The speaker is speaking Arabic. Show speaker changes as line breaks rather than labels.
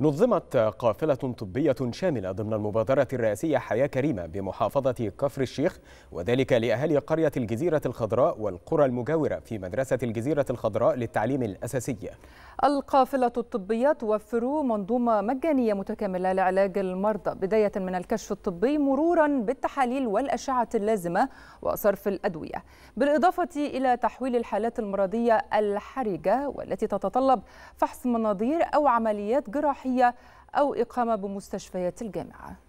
نظمت قافلة طبية شاملة ضمن المبادرة الرئاسية حياة كريمة بمحافظة كفر الشيخ وذلك لأهالي قرية الجزيرة الخضراء والقرى المجاورة في مدرسة الجزيرة الخضراء للتعليم الأساسي
القافلة الطبية توفر منظومة مجانية متكاملة لعلاج المرضى بداية من الكشف الطبي مرورا بالتحاليل والأشعة اللازمة وصرف الأدوية بالإضافة إلى تحويل الحالات المرضية الحرجة والتي تتطلب فحص مناظير أو عمليات جراحية الصحيه أو إقامة بمستشفيات الجامعة